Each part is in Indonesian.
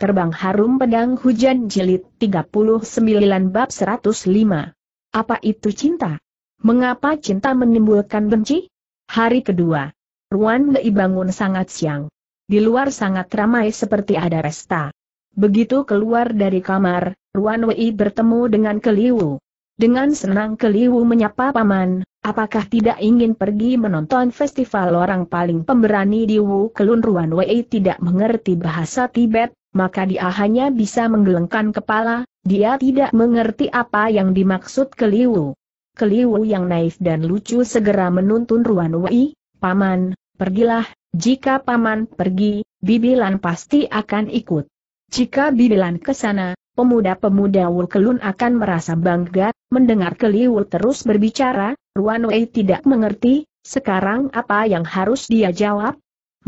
Terbang Harum Pedang Hujan Jilid 39 Bab 105 Apa itu cinta? Mengapa cinta menimbulkan benci? Hari kedua. Ruan Lei bangun sangat siang. Di luar sangat ramai seperti ada resta Begitu keluar dari kamar, Ruan Wei bertemu dengan Keliwu. Dengan senang Keliwu menyapa paman, apakah tidak ingin pergi menonton festival orang paling pemberani di Wu Kelun Ruan Wei tidak mengerti bahasa Tibet, maka dia hanya bisa menggelengkan kepala, dia tidak mengerti apa yang dimaksud Keliwu. Keliwu yang naif dan lucu segera menuntun Ruan Wei, Paman, pergilah, jika Paman pergi, Bibilan pasti akan ikut. Jika Bibilan ke sana, pemuda-pemuda Kelun akan merasa bangga, mendengar Keliwu terus berbicara, Ruan Wei tidak mengerti, sekarang apa yang harus dia jawab?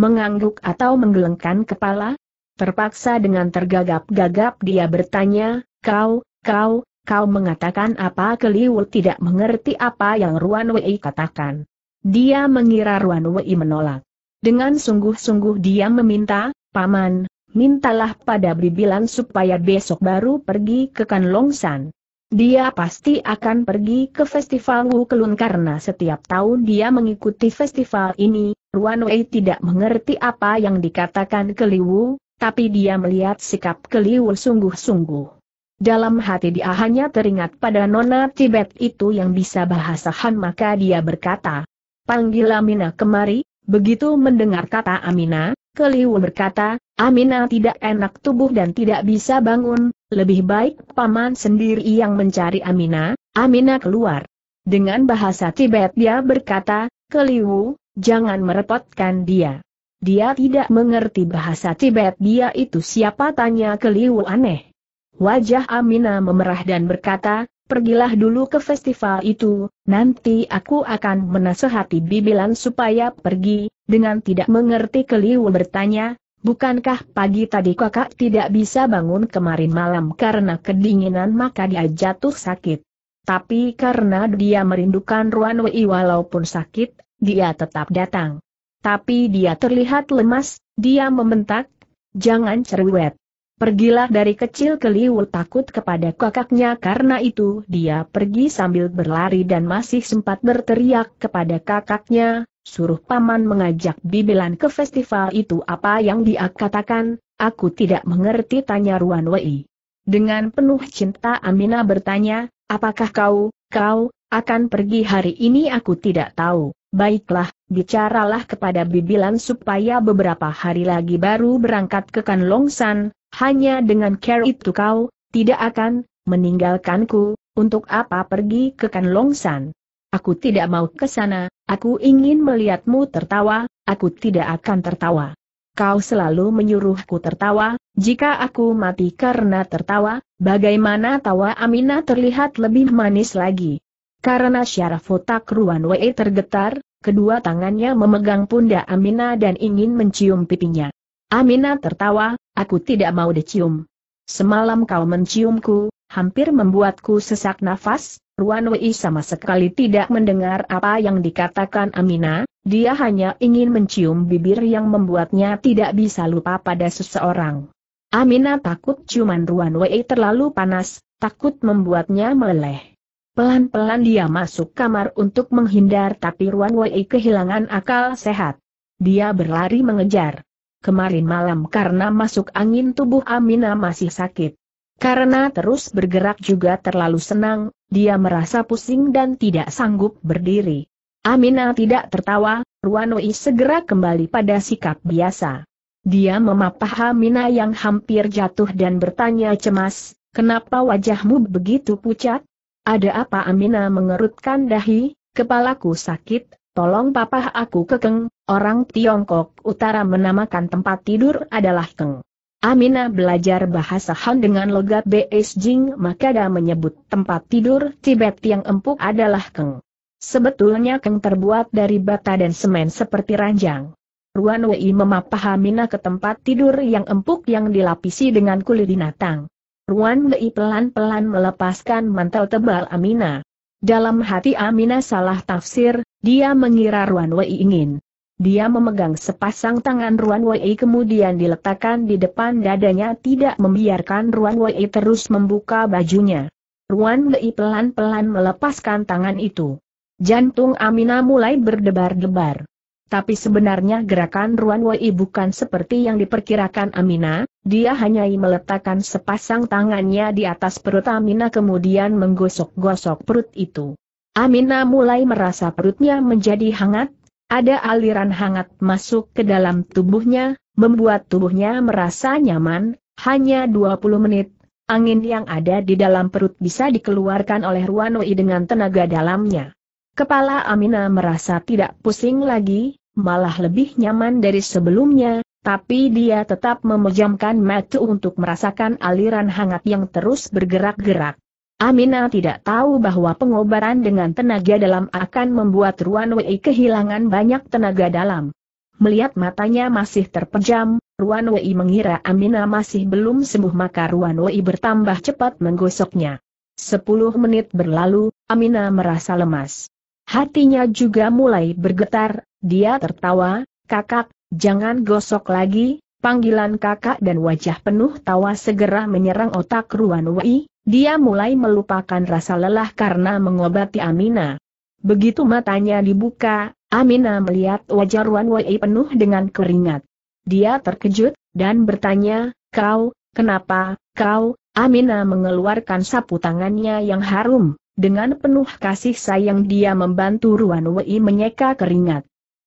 Mengangguk atau menggelengkan kepala? Terpaksa dengan tergagap-gagap dia bertanya, kau, kau, kau mengatakan apa Keliwu tidak mengerti apa yang Ruan Wei katakan. Dia mengira Ruan Wei menolak. Dengan sungguh-sungguh dia meminta, Paman, mintalah pada bibilan supaya besok baru pergi ke Kanlongsan. Dia pasti akan pergi ke festival Wu Kelun karena setiap tahun dia mengikuti festival ini. Ruan Wei tidak mengerti apa yang dikatakan Keliwu, tapi dia melihat sikap Keliwu sungguh-sungguh. Dalam hati dia hanya teringat pada nona Tibet itu yang bisa bahasa Han maka dia berkata, Panggil Amina kemari, begitu mendengar kata Amina, Keliwu berkata, Amina tidak enak tubuh dan tidak bisa bangun, lebih baik paman sendiri yang mencari Amina, Amina keluar. Dengan bahasa Tibet dia berkata, Keliwu, jangan merepotkan dia. Dia tidak mengerti bahasa Tibet dia itu siapa tanya ke aneh. Wajah Amina memerah dan berkata, pergilah dulu ke festival itu, nanti aku akan menasehati bibilan supaya pergi, dengan tidak mengerti ke bertanya, bukankah pagi tadi kakak tidak bisa bangun kemarin malam karena kedinginan maka dia jatuh sakit. Tapi karena dia merindukan Ruan Wei walaupun sakit, dia tetap datang. Tapi dia terlihat lemas, dia membentak, jangan cerewet. Pergilah dari kecil ke Liu takut kepada kakaknya karena itu dia pergi sambil berlari dan masih sempat berteriak kepada kakaknya, suruh paman mengajak Bibilan ke festival itu apa yang dia katakan, aku tidak mengerti tanya Ruan Wei. Dengan penuh cinta Amina bertanya, apakah kau, kau, akan pergi hari ini aku tidak tahu, baiklah, bicaralah kepada Bibilan supaya beberapa hari lagi baru berangkat ke Kanlongsan, hanya dengan care itu kau, tidak akan, meninggalkanku, untuk apa pergi ke Kanlongsan. Aku tidak mau ke sana, aku ingin melihatmu tertawa, aku tidak akan tertawa. Kau selalu menyuruhku tertawa, jika aku mati karena tertawa, bagaimana tawa Amina terlihat lebih manis lagi? Karena syaraf otak Ruan Wei tergetar, kedua tangannya memegang pundak Amina dan ingin mencium pipinya. Amina tertawa, aku tidak mau dicium. Semalam kau menciumku, hampir membuatku sesak nafas, Ruan Wei sama sekali tidak mendengar apa yang dikatakan Amina, dia hanya ingin mencium bibir yang membuatnya tidak bisa lupa pada seseorang. Amina takut ciuman Ruan Wei terlalu panas, takut membuatnya meleleh. Pelan-pelan dia masuk kamar untuk menghindar tapi Ruan Wei kehilangan akal sehat. Dia berlari mengejar. Kemarin malam karena masuk angin tubuh Amina masih sakit. Karena terus bergerak juga terlalu senang, dia merasa pusing dan tidak sanggup berdiri. Amina tidak tertawa, Ruan Wei segera kembali pada sikap biasa. Dia memapah Amina yang hampir jatuh dan bertanya cemas, kenapa wajahmu begitu pucat? Ada apa Amina mengerutkan dahi, kepalaku sakit, tolong papa aku kekeng, orang Tiongkok Utara menamakan tempat tidur adalah keng. Amina belajar bahasa Han dengan logat Beijing dia menyebut tempat tidur Tibet yang empuk adalah keng. Sebetulnya keng terbuat dari bata dan semen seperti ranjang. Ruan Wei memapah Amina ke tempat tidur yang empuk yang dilapisi dengan kulit binatang. Ruan Lei pelan-pelan melepaskan mantel tebal Amina. Dalam hati Amina salah tafsir, dia mengira Ruan Wei ingin. Dia memegang sepasang tangan Ruan Wei kemudian diletakkan di depan dadanya tidak membiarkan Ruan Wei terus membuka bajunya. Ruan Wei pelan-pelan melepaskan tangan itu. Jantung Amina mulai berdebar-debar. Tapi sebenarnya gerakan Ruan Wei bukan seperti yang diperkirakan Amina, dia hanya meletakkan sepasang tangannya di atas perut Amina kemudian menggosok-gosok perut itu. Amina mulai merasa perutnya menjadi hangat, ada aliran hangat masuk ke dalam tubuhnya, membuat tubuhnya merasa nyaman, hanya 20 menit, angin yang ada di dalam perut bisa dikeluarkan oleh Ruan Wei dengan tenaga dalamnya. Kepala Amina merasa tidak pusing lagi, malah lebih nyaman dari sebelumnya, tapi dia tetap memejamkan mata untuk merasakan aliran hangat yang terus bergerak-gerak. Amina tidak tahu bahwa pengobaran dengan tenaga dalam akan membuat Ruan Wei kehilangan banyak tenaga dalam. Melihat matanya masih terpejam, Ruan Wei mengira Amina masih belum sembuh maka Ruan Wei bertambah cepat menggosoknya. Sepuluh menit berlalu, Amina merasa lemas. Hatinya juga mulai bergetar, dia tertawa, kakak, jangan gosok lagi, panggilan kakak dan wajah penuh tawa segera menyerang otak Ruan Wei, dia mulai melupakan rasa lelah karena mengobati Amina. Begitu matanya dibuka, Amina melihat wajah Ruan Wei penuh dengan keringat. Dia terkejut, dan bertanya, kau, kenapa, kau, Amina mengeluarkan sapu tangannya yang harum, dengan penuh kasih sayang dia membantu Ruan Wei menyeka keringat.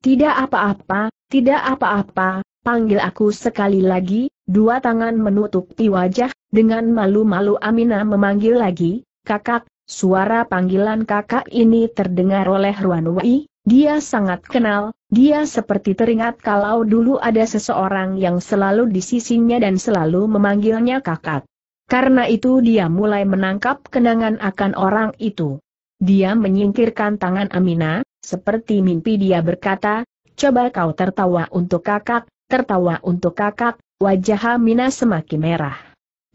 Tidak apa-apa, tidak apa-apa, panggil aku sekali lagi, dua tangan menutupi wajah, dengan malu-malu Amina memanggil lagi, kakak, suara panggilan kakak ini terdengar oleh Ruan Wei, dia sangat kenal, dia seperti teringat kalau dulu ada seseorang yang selalu di sisinya dan selalu memanggilnya kakak. Karena itu dia mulai menangkap kenangan akan orang itu. Dia menyingkirkan tangan Amina, seperti mimpi dia berkata, coba kau tertawa untuk kakak, tertawa untuk kakak, wajah Amina semakin merah.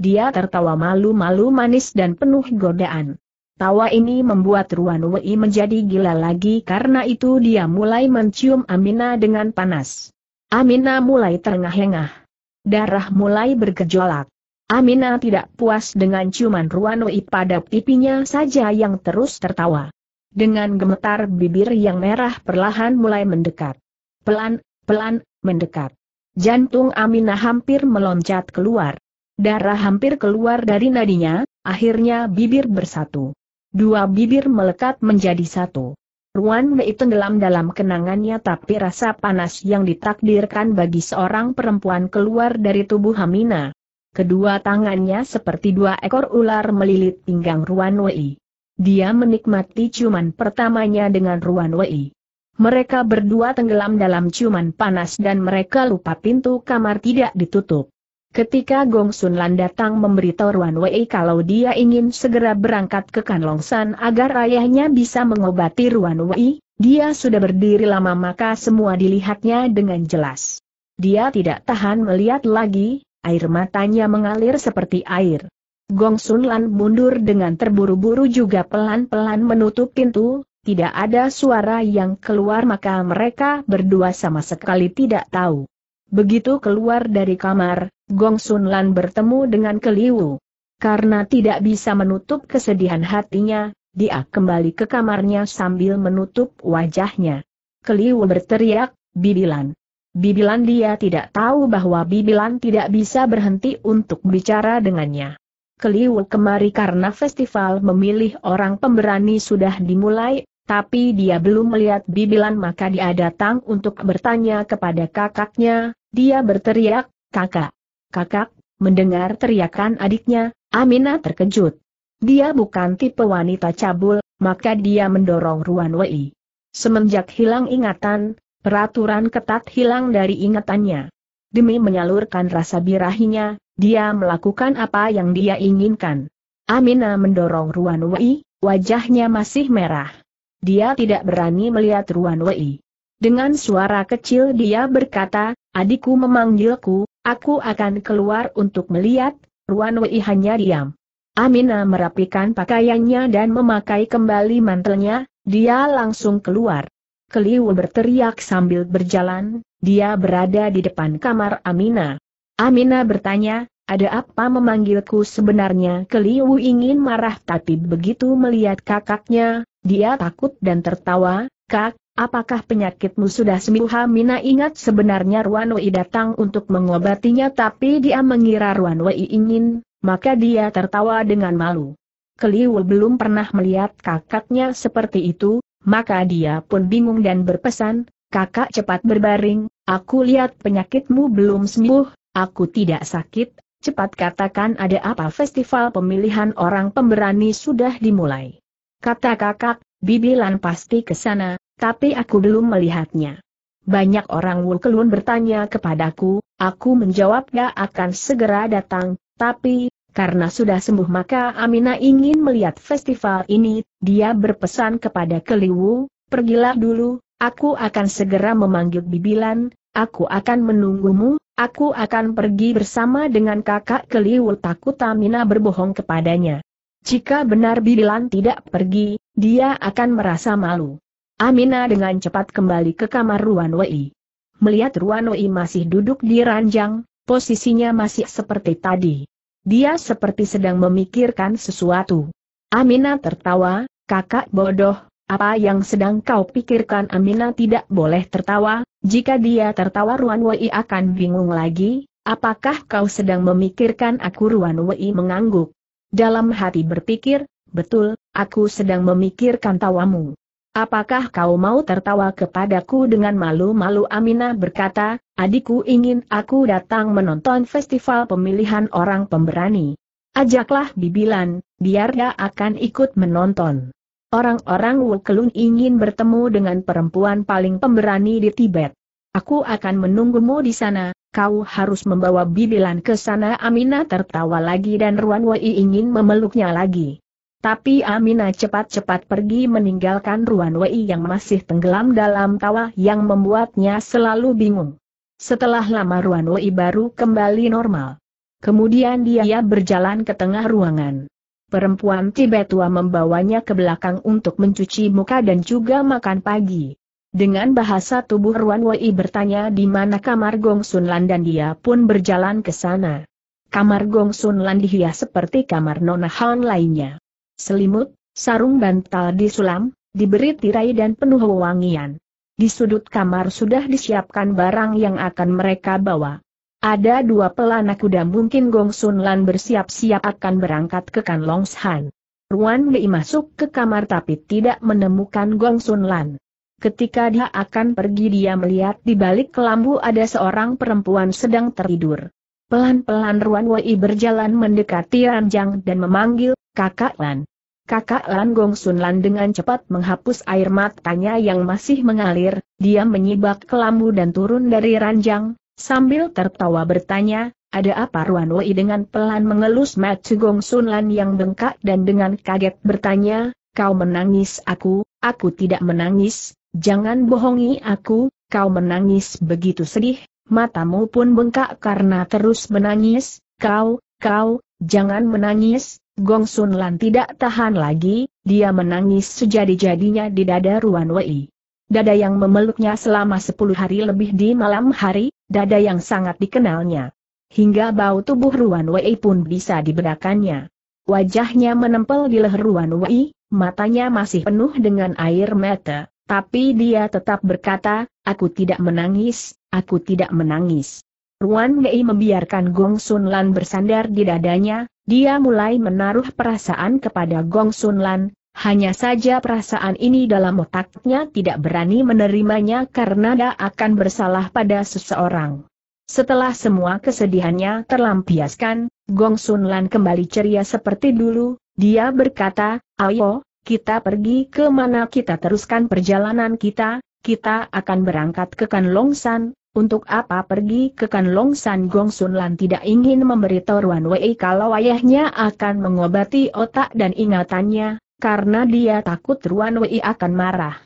Dia tertawa malu-malu manis dan penuh godaan. Tawa ini membuat Ruan Wei menjadi gila lagi karena itu dia mulai mencium Amina dengan panas. Amina mulai terengah-engah. Darah mulai bergejolak. Amina tidak puas dengan ciuman Ruanoi pada pipinya saja yang terus tertawa. Dengan gemetar bibir yang merah perlahan mulai mendekat. Pelan, pelan, mendekat. Jantung Amina hampir meloncat keluar. Darah hampir keluar dari nadinya, akhirnya bibir bersatu. Dua bibir melekat menjadi satu. Ruan Mei tenggelam dalam kenangannya tapi rasa panas yang ditakdirkan bagi seorang perempuan keluar dari tubuh Amina. Kedua tangannya seperti dua ekor ular melilit pinggang Ruan Wei. Dia menikmati ciuman pertamanya dengan Ruan Wei. Mereka berdua tenggelam dalam ciuman panas dan mereka lupa pintu kamar tidak ditutup. Ketika Gong Sun Lan datang memberitahu Ruan Wei kalau dia ingin segera berangkat ke Kan Kanlongsan agar ayahnya bisa mengobati Ruan Wei, dia sudah berdiri lama maka semua dilihatnya dengan jelas. Dia tidak tahan melihat lagi, air matanya mengalir seperti air. Gong Sun Lan mundur dengan terburu-buru juga pelan-pelan menutup pintu, tidak ada suara yang keluar maka mereka berdua sama sekali tidak tahu. Begitu keluar dari kamar, Gong Sun Lan bertemu dengan Keliwu. Karena tidak bisa menutup kesedihan hatinya, dia kembali ke kamarnya sambil menutup wajahnya. Keliwu berteriak, Bibilan, Bibilan dia tidak tahu bahwa Bibilan tidak bisa berhenti untuk bicara dengannya. Keliwul kemari karena festival memilih orang pemberani sudah dimulai, tapi dia belum melihat Bibilan maka dia datang untuk bertanya kepada kakaknya, dia berteriak, kakak. Kakak, mendengar teriakan adiknya, Amina terkejut. Dia bukan tipe wanita cabul, maka dia mendorong Ruan Wei. Semenjak hilang ingatan, Peraturan ketat hilang dari ingatannya. Demi menyalurkan rasa birahinya, dia melakukan apa yang dia inginkan. Amina mendorong Ruan Wei, wajahnya masih merah. Dia tidak berani melihat Ruan Wei. Dengan suara kecil dia berkata, adikku memanggilku, aku akan keluar untuk melihat, Ruan Wei hanya diam. Amina merapikan pakaiannya dan memakai kembali mantelnya, dia langsung keluar. Keliu berteriak sambil berjalan, dia berada di depan kamar Amina. Amina bertanya, ada apa memanggilku sebenarnya Keliu ingin marah tapi begitu melihat kakaknya, dia takut dan tertawa, kak, apakah penyakitmu sudah sembuh Amina ingat sebenarnya Ruan datang untuk mengobatinya tapi dia mengira Ruan ingin, maka dia tertawa dengan malu. Keliu belum pernah melihat kakaknya seperti itu, maka dia pun bingung dan berpesan, kakak cepat berbaring, aku lihat penyakitmu belum sembuh, aku tidak sakit, cepat katakan ada apa festival pemilihan orang pemberani sudah dimulai. Kata kakak, bibilan pasti ke sana, tapi aku belum melihatnya. Banyak orang Wukelun bertanya kepadaku, aku menjawab gak akan segera datang, tapi, karena sudah sembuh maka Amina ingin melihat festival ini, dia berpesan kepada Keliwu, pergilah dulu, aku akan segera memanggil Bibilan, aku akan menunggumu, aku akan pergi bersama dengan kakak Keliwu takut Amina berbohong kepadanya. Jika benar Bibilan tidak pergi, dia akan merasa malu. Amina dengan cepat kembali ke kamar Ruan Wei. Melihat Ruan Wei masih duduk di ranjang, posisinya masih seperti tadi. Dia seperti sedang memikirkan sesuatu. Amina tertawa, kakak bodoh, apa yang sedang kau pikirkan Amina tidak boleh tertawa, jika dia tertawa Ruan Wei akan bingung lagi, apakah kau sedang memikirkan aku Ruan Wei mengangguk. Dalam hati berpikir, betul, aku sedang memikirkan tawamu. Apakah kau mau tertawa kepadaku dengan malu-malu Aminah berkata, adikku ingin aku datang menonton festival pemilihan orang pemberani. Ajaklah Bibilan, biar dia akan ikut menonton. Orang-orang Wukelun ingin bertemu dengan perempuan paling pemberani di Tibet. Aku akan menunggumu di sana, kau harus membawa Bibilan ke sana Aminah tertawa lagi dan Ruan Wei ingin memeluknya lagi. Tapi Amina cepat-cepat pergi meninggalkan Ruan Wei yang masih tenggelam dalam tawa yang membuatnya selalu bingung. Setelah lama Ruan Wei baru kembali normal. Kemudian dia berjalan ke tengah ruangan. Perempuan Tibet tua membawanya ke belakang untuk mencuci muka dan juga makan pagi. Dengan bahasa tubuh Ruan Wei bertanya di mana kamar Gong Sun Lan dan dia pun berjalan ke sana. Kamar Gong Sun Lan dihias seperti kamar Nona Han lainnya selimut, sarung bantal disulam, diberi tirai dan penuh wewangian. Di sudut kamar sudah disiapkan barang yang akan mereka bawa. Ada dua pelana kuda mungkin Gong Sun Lan bersiap-siap akan berangkat ke Kanlong Shan. Ruan Bei masuk ke kamar tapi tidak menemukan Gong Sun Lan. Ketika dia akan pergi dia melihat di balik kelambu ada seorang perempuan sedang tertidur. Pelan-pelan Ruan Wei berjalan mendekati ranjang dan memanggil, kakak Lan. Kakak Lan Gong Sun Lan dengan cepat menghapus air matanya yang masih mengalir, dia menyibak kelambu dan turun dari ranjang, sambil tertawa bertanya, ada apa Ruan Wei dengan pelan mengelus mata Gong Sun Lan yang bengkak dan dengan kaget bertanya, kau menangis aku, aku tidak menangis, jangan bohongi aku, kau menangis begitu sedih, matamu pun bengkak karena terus menangis, kau, kau, jangan menangis, Gong Sun Lan tidak tahan lagi, dia menangis sejadi-jadinya di dada Ruan Wei. Dada yang memeluknya selama sepuluh hari lebih di malam hari, dada yang sangat dikenalnya. Hingga bau tubuh Ruan Wei pun bisa diberakannya. Wajahnya menempel di leher Ruan Wei, matanya masih penuh dengan air mata, tapi dia tetap berkata, aku tidak menangis, aku tidak menangis. Ruan Mei membiarkan Gong Sun Lan bersandar di dadanya, dia mulai menaruh perasaan kepada Gong Sun Lan, hanya saja perasaan ini dalam otaknya tidak berani menerimanya karena dia akan bersalah pada seseorang. Setelah semua kesedihannya terlampiaskan, Gong Sun Lan kembali ceria seperti dulu, dia berkata, ayo, kita pergi ke mana kita teruskan perjalanan kita, kita akan berangkat ke Kanlongsan, untuk apa pergi ke Kanlongsan Gongsun Lan tidak ingin memberitahu Ruan Wei kalau ayahnya akan mengobati otak dan ingatannya, karena dia takut Ruan Wei akan marah.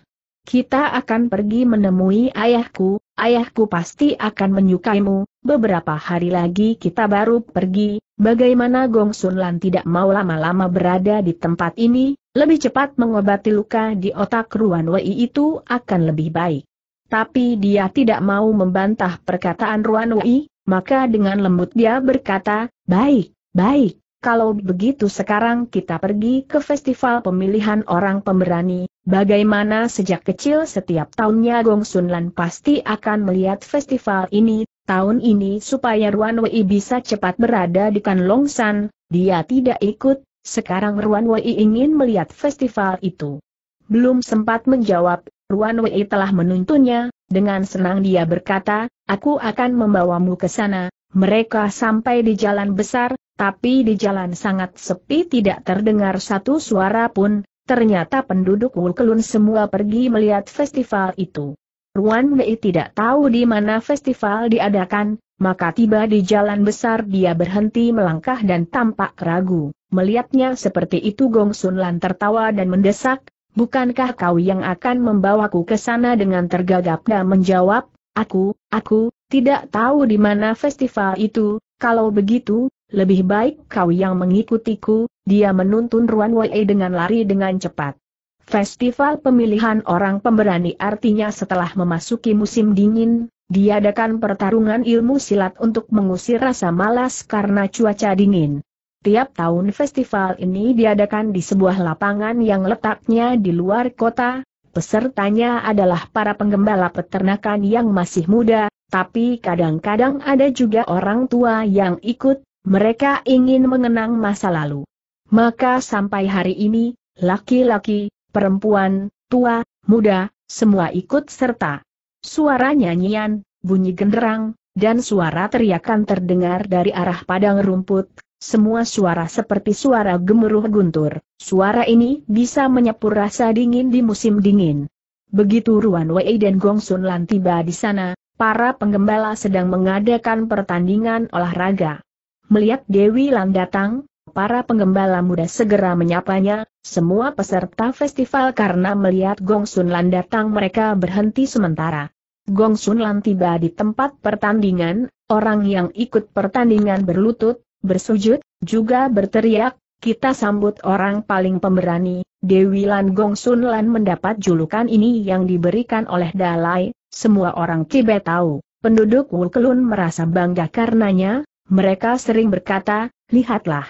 Kita akan pergi menemui ayahku, ayahku pasti akan menyukaimu, beberapa hari lagi kita baru pergi, bagaimana Gong Sun Lan tidak mau lama-lama berada di tempat ini, lebih cepat mengobati luka di otak Ruan Wei itu akan lebih baik. Tapi dia tidak mau membantah perkataan Ruan Wei, maka dengan lembut dia berkata, baik, baik, kalau begitu sekarang kita pergi ke festival pemilihan orang pemberani, bagaimana sejak kecil setiap tahunnya Gong Sunlan pasti akan melihat festival ini, tahun ini supaya Ruan Wei bisa cepat berada di Kan Kanlongsan, dia tidak ikut, sekarang Ruan Wei ingin melihat festival itu. Belum sempat menjawab, Ruan Wei telah menuntunnya, dengan senang dia berkata, aku akan membawamu ke sana. Mereka sampai di jalan besar, tapi di jalan sangat sepi tidak terdengar satu suara pun, ternyata penduduk Wulkelun semua pergi melihat festival itu. Ruan Wei tidak tahu di mana festival diadakan, maka tiba di jalan besar dia berhenti melangkah dan tampak ragu. Melihatnya seperti itu Gong Sun Lan tertawa dan mendesak, bukankah kau yang akan membawaku ke sana dengan tergagap dan menjawab, aku, aku, tidak tahu di mana festival itu, kalau begitu, lebih baik kau yang mengikutiku, dia menuntun Ruan Wei dengan lari dengan cepat. Festival pemilihan orang pemberani artinya setelah memasuki musim dingin, diadakan pertarungan ilmu silat untuk mengusir rasa malas karena cuaca dingin. Tiap tahun festival ini diadakan di sebuah lapangan yang letaknya di luar kota. Pesertanya adalah para penggembala peternakan yang masih muda, tapi kadang-kadang ada juga orang tua yang ikut, mereka ingin mengenang masa lalu. Maka sampai hari ini, laki-laki, perempuan, tua, muda, semua ikut serta. Suara nyanyian, bunyi genderang, dan suara teriakan terdengar dari arah padang rumput, semua suara seperti suara gemuruh guntur, suara ini bisa menyapu rasa dingin di musim dingin. Begitu Ruan Wei dan Gong Sun Lan tiba di sana, para penggembala sedang mengadakan pertandingan olahraga. Melihat Dewi Lan datang, para penggembala muda segera menyapanya, semua peserta festival karena melihat Gong Sun Lan datang mereka berhenti sementara. Gong Sun Lan tiba di tempat pertandingan, orang yang ikut pertandingan berlutut, bersujud, juga berteriak, kita sambut orang paling pemberani, Dewi Lan Gong Sun Lan mendapat julukan ini yang diberikan oleh Dalai, semua orang Tibet tahu, penduduk Wukelun merasa bangga karenanya, mereka sering berkata, lihatlah.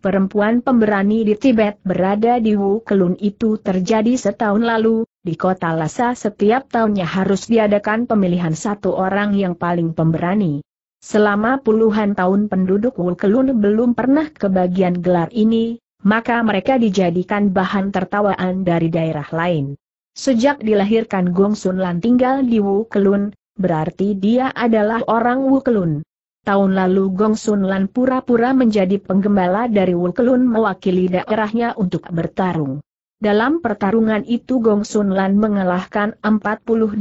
Perempuan pemberani di Tibet berada di Wukelun itu terjadi setahun lalu, di kota Lhasa setiap tahunnya harus diadakan pemilihan satu orang yang paling pemberani. Selama puluhan tahun penduduk Wukelun belum pernah kebagian gelar ini, maka mereka dijadikan bahan tertawaan dari daerah lain. Sejak dilahirkan Gong Sun Lan tinggal di Wukelun, berarti dia adalah orang Wukelun. Tahun lalu Gong Sun Lan pura-pura menjadi penggembala dari Wukelun mewakili daerahnya untuk bertarung. Dalam pertarungan itu Gong Sun Lan mengalahkan 48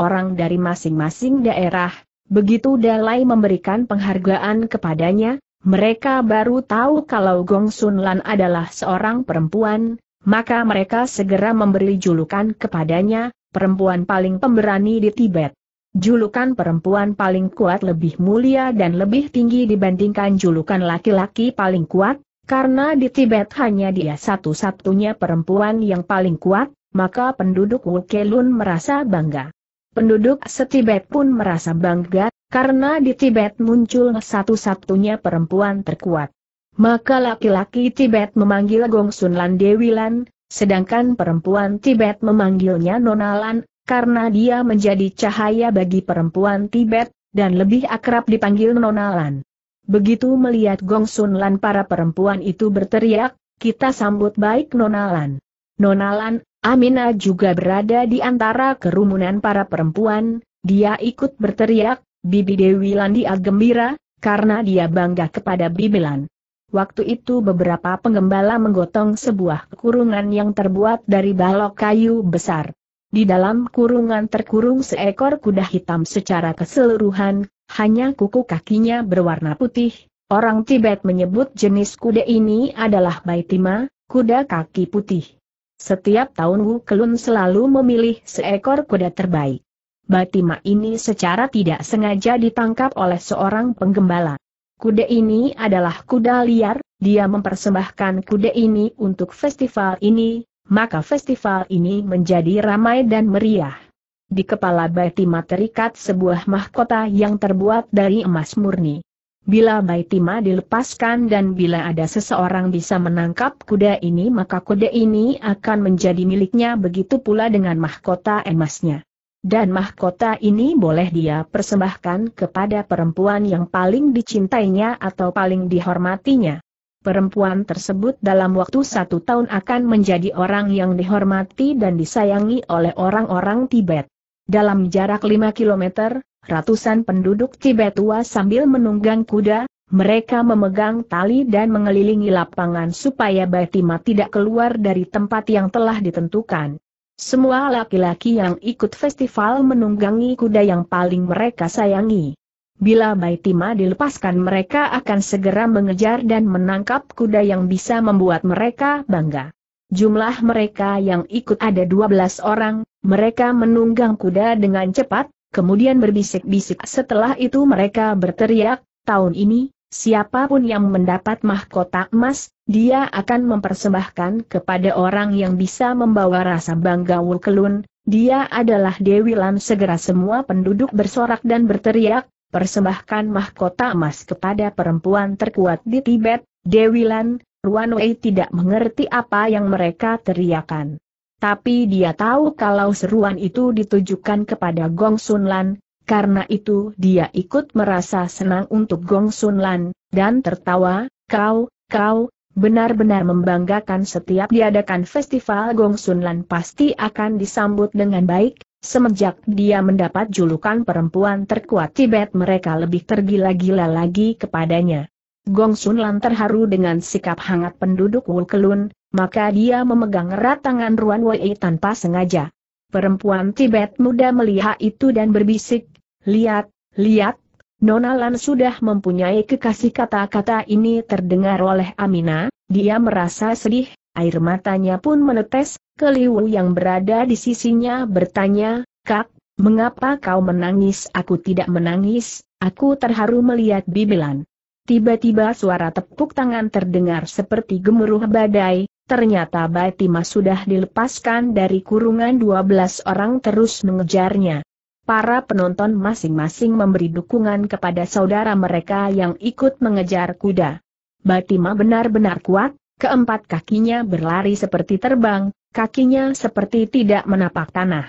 orang dari masing-masing daerah, Begitu Dalai memberikan penghargaan kepadanya, mereka baru tahu kalau Gong Sun Lan adalah seorang perempuan, maka mereka segera memberi julukan kepadanya, perempuan paling pemberani di Tibet. Julukan perempuan paling kuat lebih mulia dan lebih tinggi dibandingkan julukan laki-laki paling kuat, karena di Tibet hanya dia satu-satunya perempuan yang paling kuat, maka penduduk Wukelun merasa bangga. Penduduk setibet pun merasa bangga, karena di Tibet muncul satu-satunya perempuan terkuat. Maka laki-laki Tibet memanggil Gong Sun Lan Dewi Lan, sedangkan perempuan Tibet memanggilnya Nona Lan, karena dia menjadi cahaya bagi perempuan Tibet, dan lebih akrab dipanggil Nona Lan. Begitu melihat Gong Lan para perempuan itu berteriak, kita sambut baik Nona Lan. Nona Lan, Amina juga berada di antara kerumunan para perempuan, dia ikut berteriak, Bibi Dewi Landia gembira, karena dia bangga kepada Bibilan. Waktu itu beberapa penggembala menggotong sebuah kurungan yang terbuat dari balok kayu besar. Di dalam kurungan terkurung seekor kuda hitam secara keseluruhan, hanya kuku kakinya berwarna putih. Orang Tibet menyebut jenis kuda ini adalah Baitima, kuda kaki putih. Setiap tahun Wu Kelun selalu memilih seekor kuda terbaik. Batima ini secara tidak sengaja ditangkap oleh seorang penggembala. Kuda ini adalah kuda liar, dia mempersembahkan kuda ini untuk festival ini, maka festival ini menjadi ramai dan meriah. Di kepala Batima terikat sebuah mahkota yang terbuat dari emas murni. Bila Baitima dilepaskan dan bila ada seseorang bisa menangkap kuda ini maka kuda ini akan menjadi miliknya begitu pula dengan mahkota emasnya. Dan mahkota ini boleh dia persembahkan kepada perempuan yang paling dicintainya atau paling dihormatinya. Perempuan tersebut dalam waktu satu tahun akan menjadi orang yang dihormati dan disayangi oleh orang-orang Tibet. Dalam jarak 5 km, ratusan penduduk Cibetua sambil menunggang kuda, mereka memegang tali dan mengelilingi lapangan supaya Batima tidak keluar dari tempat yang telah ditentukan. Semua laki-laki yang ikut festival menunggangi kuda yang paling mereka sayangi. Bila Baitima dilepaskan mereka akan segera mengejar dan menangkap kuda yang bisa membuat mereka bangga. Jumlah mereka yang ikut ada 12 orang, mereka menunggang kuda dengan cepat, kemudian berbisik-bisik setelah itu mereka berteriak, tahun ini, siapapun yang mendapat mahkota emas, dia akan mempersembahkan kepada orang yang bisa membawa rasa bangga Wulkelun, dia adalah Dewi Lan segera semua penduduk bersorak dan berteriak, persembahkan mahkota emas kepada perempuan terkuat di Tibet, Dewi Lan, Ruan Wei tidak mengerti apa yang mereka teriakan. Tapi dia tahu kalau seruan itu ditujukan kepada Gong Sun Lan, karena itu dia ikut merasa senang untuk Gong Sun Lan, dan tertawa, kau, kau, benar-benar membanggakan setiap diadakan festival Gong Sun Lan pasti akan disambut dengan baik, Semenjak dia mendapat julukan perempuan terkuat Tibet mereka lebih tergila-gila lagi kepadanya. Gong Sun Lan terharu dengan sikap hangat penduduk Wukelun, maka dia memegang erat tangan Ruan Wei tanpa sengaja. Perempuan Tibet muda melihat itu dan berbisik, lihat, lihat, Nona Lan sudah mempunyai kekasih kata-kata ini terdengar oleh Amina, dia merasa sedih, air matanya pun menetes, Keliwu yang berada di sisinya bertanya, Kak, mengapa kau menangis? Aku tidak menangis, aku terharu melihat bibilan. Tiba-tiba suara tepuk tangan terdengar seperti gemuruh badai, Ternyata Batima sudah dilepaskan dari kurungan 12 orang terus mengejarnya. Para penonton masing-masing memberi dukungan kepada saudara mereka yang ikut mengejar kuda. Batima benar-benar kuat, keempat kakinya berlari seperti terbang, kakinya seperti tidak menapak tanah.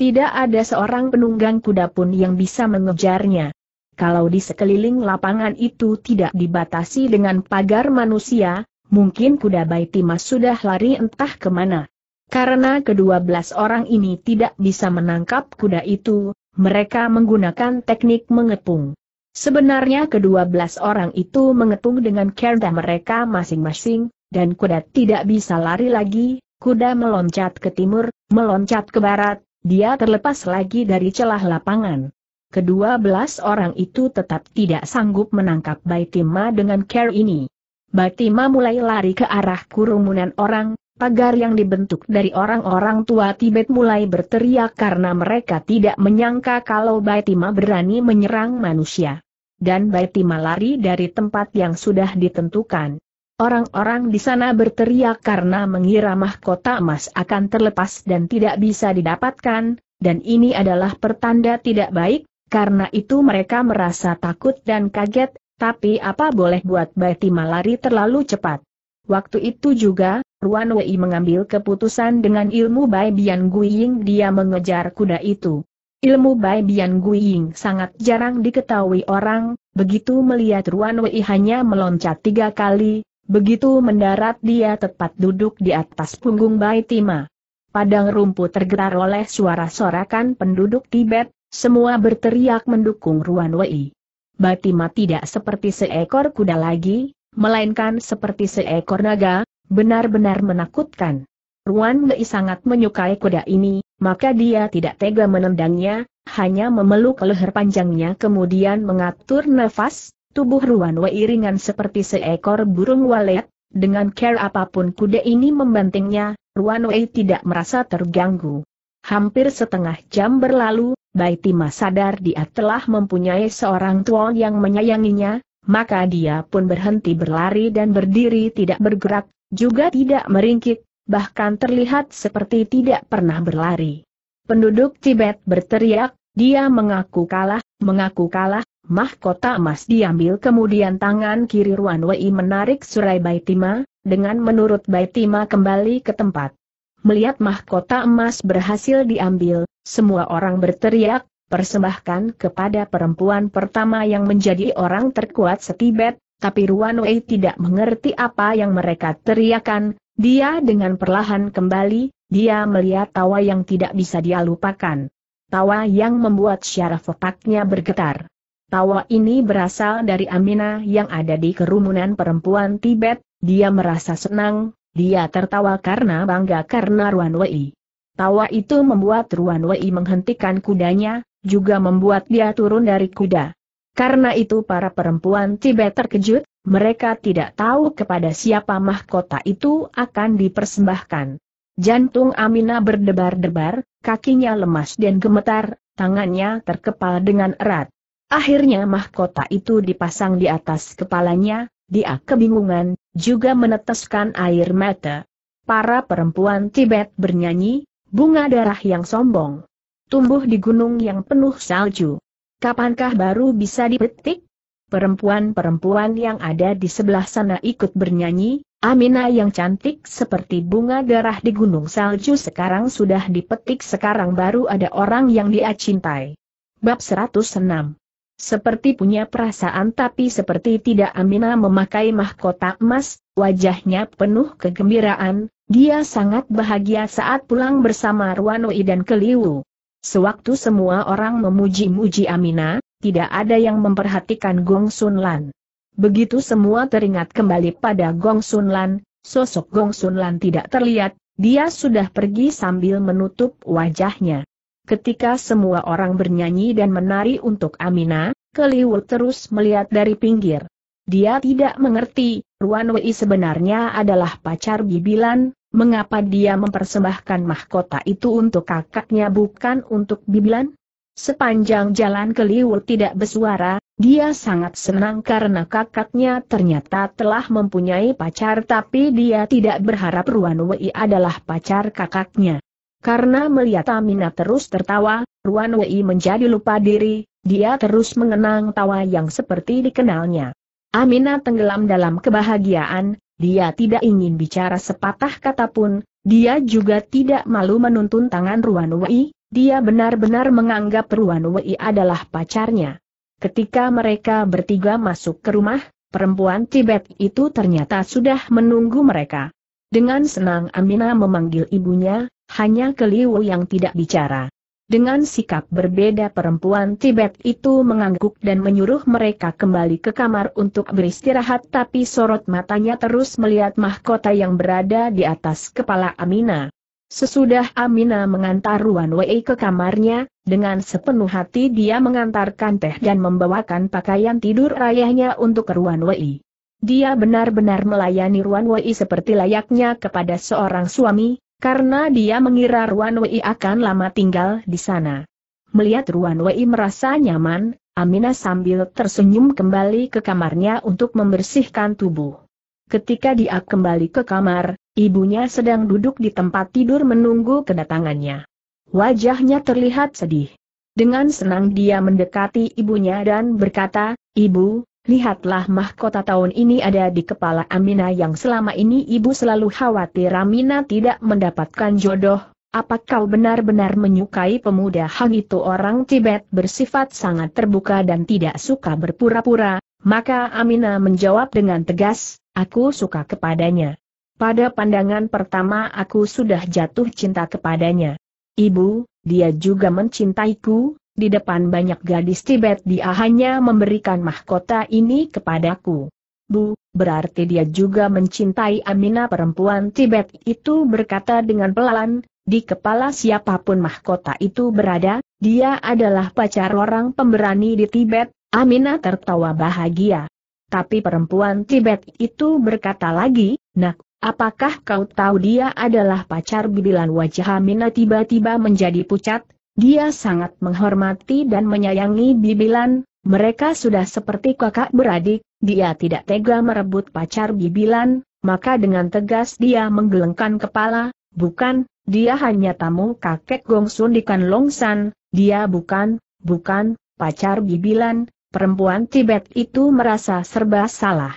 Tidak ada seorang penunggang kuda pun yang bisa mengejarnya. Kalau di sekeliling lapangan itu tidak dibatasi dengan pagar manusia, mungkin kuda Baitimas sudah lari entah kemana. Karena kedua belas orang ini tidak bisa menangkap kuda itu, mereka menggunakan teknik mengepung. Sebenarnya kedua belas orang itu mengepung dengan kerda mereka masing-masing, dan kuda tidak bisa lari lagi, kuda meloncat ke timur, meloncat ke barat, dia terlepas lagi dari celah lapangan. Kedua belas orang itu tetap tidak sanggup menangkap Baitima dengan care ini. Batima mulai lari ke arah kerumunan orang, pagar yang dibentuk dari orang-orang tua Tibet mulai berteriak karena mereka tidak menyangka kalau Batima berani menyerang manusia. Dan Batima lari dari tempat yang sudah ditentukan. Orang-orang di sana berteriak karena mengira mahkota emas akan terlepas dan tidak bisa didapatkan, dan ini adalah pertanda tidak baik, karena itu mereka merasa takut dan kaget, tapi apa boleh buat Baiti Malari terlalu cepat. Waktu itu juga, Ruan Wei mengambil keputusan dengan ilmu Bai Bian Guiying dia mengejar kuda itu. Ilmu Bai Bian Guiying sangat jarang diketahui orang, begitu melihat Ruan Wei hanya meloncat tiga kali, begitu mendarat dia tepat duduk di atas punggung Bai Tima. Padang rumput tergerak oleh suara sorakan penduduk Tibet, semua berteriak mendukung Ruan Wei. Batima tidak seperti seekor kuda lagi, melainkan seperti seekor naga, benar-benar menakutkan. Ruan Mei sangat menyukai kuda ini, maka dia tidak tega menendangnya, hanya memeluk leher panjangnya kemudian mengatur nafas, tubuh Ruan Wei ringan seperti seekor burung walet, dengan care apapun kuda ini membantingnya, Ruan Wei tidak merasa terganggu. Hampir setengah jam berlalu, Baitima sadar dia telah mempunyai seorang tuan yang menyayanginya, maka dia pun berhenti berlari dan berdiri tidak bergerak, juga tidak meringkik, bahkan terlihat seperti tidak pernah berlari. Penduduk Tibet berteriak, dia mengaku kalah, mengaku kalah, mahkota emas diambil kemudian tangan kiri Ruan Wei menarik surai Baitima, dengan menurut Baitima kembali ke tempat. Melihat mahkota emas berhasil diambil, semua orang berteriak, persembahkan kepada perempuan pertama yang menjadi orang terkuat setibet, tapi Ruan Wei tidak mengerti apa yang mereka teriakan, dia dengan perlahan kembali, dia melihat tawa yang tidak bisa dia lupakan. Tawa yang membuat syaraf otaknya bergetar. Tawa ini berasal dari Amina yang ada di kerumunan perempuan Tibet, dia merasa senang, dia tertawa karena bangga karena Ruan Wei. Tawa itu membuat Ruan Wei menghentikan kudanya, juga membuat dia turun dari kuda. Karena itu para perempuan Tibet terkejut, mereka tidak tahu kepada siapa mahkota itu akan dipersembahkan. Jantung Amina berdebar-debar, kakinya lemas dan gemetar, tangannya terkepal dengan erat. Akhirnya mahkota itu dipasang di atas kepalanya, dia kebingungan, juga meneteskan air mata. Para perempuan Tibet bernyanyi, bunga darah yang sombong. Tumbuh di gunung yang penuh salju. Kapankah baru bisa dipetik? Perempuan-perempuan yang ada di sebelah sana ikut bernyanyi, Amina yang cantik seperti bunga darah di gunung salju sekarang sudah dipetik sekarang baru ada orang yang dia cintai. Bab 106 seperti punya perasaan tapi seperti tidak Amina memakai mahkota emas, wajahnya penuh kegembiraan, dia sangat bahagia saat pulang bersama Ruanoi dan Keliwu. Sewaktu semua orang memuji-muji Amina, tidak ada yang memperhatikan Gong Lan. Begitu semua teringat kembali pada Gong Lan, sosok Gong Lan tidak terlihat, dia sudah pergi sambil menutup wajahnya. Ketika semua orang bernyanyi dan menari untuk Amina, Keliwu terus melihat dari pinggir. Dia tidak mengerti, Ruan Wei sebenarnya adalah pacar Bibilan, mengapa dia mempersembahkan mahkota itu untuk kakaknya bukan untuk Bibilan? Sepanjang jalan Keliwu tidak bersuara, dia sangat senang karena kakaknya ternyata telah mempunyai pacar tapi dia tidak berharap Ruan Wei adalah pacar kakaknya. Karena melihat Amina terus tertawa, Ruan Wei menjadi lupa diri, dia terus mengenang tawa yang seperti dikenalnya. Amina tenggelam dalam kebahagiaan, dia tidak ingin bicara sepatah kata pun, dia juga tidak malu menuntun tangan Ruan Wei, dia benar-benar menganggap Ruan Wei adalah pacarnya. Ketika mereka bertiga masuk ke rumah, perempuan Tibet itu ternyata sudah menunggu mereka. Dengan senang Amina memanggil ibunya, hanya Keliu yang tidak bicara. Dengan sikap berbeda perempuan Tibet itu mengangguk dan menyuruh mereka kembali ke kamar untuk beristirahat tapi sorot matanya terus melihat mahkota yang berada di atas kepala Amina. Sesudah Amina mengantar Ruan Wei ke kamarnya, dengan sepenuh hati dia mengantarkan teh dan membawakan pakaian tidur ayahnya untuk Ruan Wei. Dia benar-benar melayani Ruan Wei seperti layaknya kepada seorang suami, karena dia mengira Ruan Wei akan lama tinggal di sana. Melihat Ruan Wei merasa nyaman, Aminah sambil tersenyum kembali ke kamarnya untuk membersihkan tubuh. Ketika dia kembali ke kamar, ibunya sedang duduk di tempat tidur menunggu kedatangannya. Wajahnya terlihat sedih. Dengan senang dia mendekati ibunya dan berkata, Ibu, Lihatlah mahkota tahun ini ada di kepala Amina yang selama ini ibu selalu khawatir Amina tidak mendapatkan jodoh. Apa kau benar-benar menyukai pemuda Hang itu orang Tibet bersifat sangat terbuka dan tidak suka berpura-pura, maka Amina menjawab dengan tegas, aku suka kepadanya. Pada pandangan pertama aku sudah jatuh cinta kepadanya. Ibu, dia juga mencintaiku, di depan banyak gadis Tibet dia hanya memberikan mahkota ini kepadaku. Bu, berarti dia juga mencintai Amina perempuan Tibet itu berkata dengan pelan, di kepala siapapun mahkota itu berada, dia adalah pacar orang pemberani di Tibet, Amina tertawa bahagia. Tapi perempuan Tibet itu berkata lagi, nak, apakah kau tahu dia adalah pacar bibilan wajah Amina tiba-tiba menjadi pucat, dia sangat menghormati dan menyayangi Bibilan, mereka sudah seperti kakak beradik, dia tidak tega merebut pacar Bibilan, maka dengan tegas dia menggelengkan kepala, bukan, dia hanya tamu kakek Gongsun di Kanlongsan, dia bukan, bukan, pacar Bibilan, perempuan Tibet itu merasa serba salah.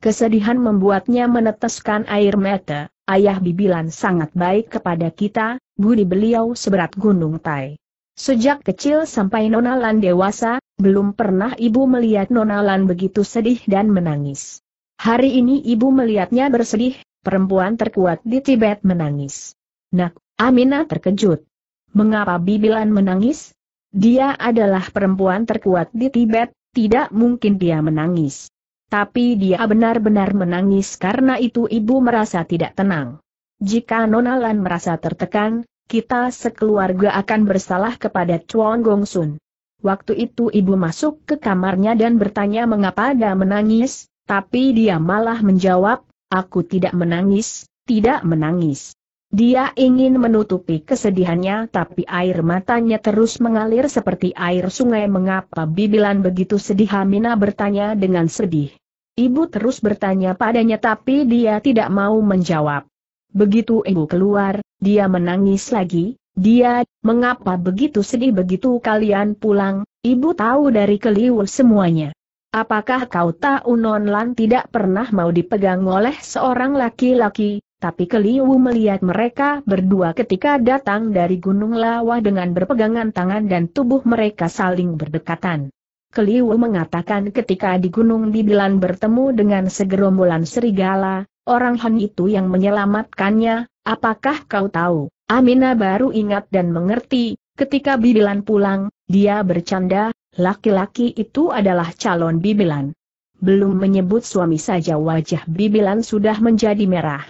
Kesedihan membuatnya meneteskan air mata, ayah Bibilan sangat baik kepada kita, budi beliau seberat gunung Tai. Sejak kecil sampai nonalan dewasa, belum pernah ibu melihat nonalan begitu sedih dan menangis. Hari ini ibu melihatnya bersedih, perempuan terkuat di Tibet menangis. Nak, Amina terkejut. Mengapa Bibilan menangis? Dia adalah perempuan terkuat di Tibet, tidak mungkin dia menangis. Tapi dia benar-benar menangis karena itu ibu merasa tidak tenang. Jika nonalan merasa tertekan, kita sekeluarga akan bersalah kepada Chuan Gong Sun. Waktu itu ibu masuk ke kamarnya dan bertanya mengapa dia menangis, tapi dia malah menjawab, aku tidak menangis, tidak menangis. Dia ingin menutupi kesedihannya tapi air matanya terus mengalir seperti air sungai mengapa bibilan begitu sedih Hamina bertanya dengan sedih. Ibu terus bertanya padanya tapi dia tidak mau menjawab. Begitu ibu keluar, dia menangis lagi, dia, mengapa begitu sedih begitu kalian pulang, ibu tahu dari keliwul semuanya. Apakah kau tahu Nonlan tidak pernah mau dipegang oleh seorang laki-laki, tapi Keliwu melihat mereka berdua ketika datang dari Gunung Lawa dengan berpegangan tangan dan tubuh mereka saling berdekatan. Keliwu mengatakan ketika di Gunung Bibilan bertemu dengan segerombolan serigala, orang Han itu yang menyelamatkannya, apakah kau tahu? Amina baru ingat dan mengerti, ketika Bibilan pulang, dia bercanda, laki-laki itu adalah calon Bibilan. Belum menyebut suami saja wajah Bibilan sudah menjadi merah.